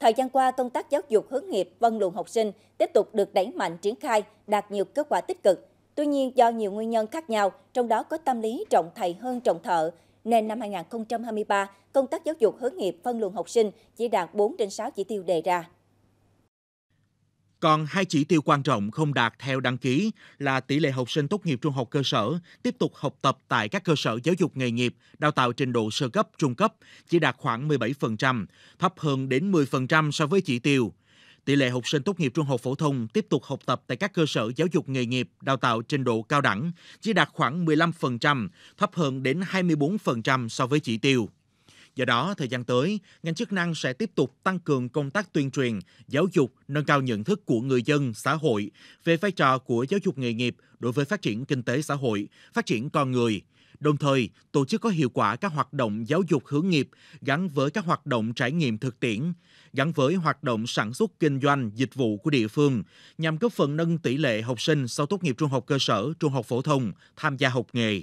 Thời gian qua, công tác giáo dục hướng nghiệp văn luồng học sinh tiếp tục được đẩy mạnh triển khai, đạt nhiều kết quả tích cực. Tuy nhiên, do nhiều nguyên nhân khác nhau, trong đó có tâm lý trọng thầy hơn trọng thợ, nên năm 2023, công tác giáo dục hướng nghiệp phân luồng học sinh chỉ đạt 4 trên 6 chỉ tiêu đề ra. Còn hai chỉ tiêu quan trọng không đạt theo đăng ký là tỷ lệ học sinh tốt nghiệp trung học cơ sở tiếp tục học tập tại các cơ sở giáo dục nghề nghiệp, đào tạo trình độ sơ cấp, trung cấp chỉ đạt khoảng 17%, thấp hơn đến 10% so với chỉ tiêu. Tỷ lệ học sinh tốt nghiệp trung học phổ thông tiếp tục học tập tại các cơ sở giáo dục nghề nghiệp, đào tạo trình độ cao đẳng chỉ đạt khoảng 15%, thấp hơn đến 24% so với chỉ tiêu. Do đó, thời gian tới, ngành chức năng sẽ tiếp tục tăng cường công tác tuyên truyền, giáo dục, nâng cao nhận thức của người dân, xã hội về vai trò của giáo dục nghề nghiệp đối với phát triển kinh tế xã hội, phát triển con người, đồng thời tổ chức có hiệu quả các hoạt động giáo dục hướng nghiệp gắn với các hoạt động trải nghiệm thực tiễn, gắn với hoạt động sản xuất kinh doanh dịch vụ của địa phương nhằm góp phần nâng tỷ lệ học sinh sau tốt nghiệp trung học cơ sở, trung học phổ thông tham gia học nghề.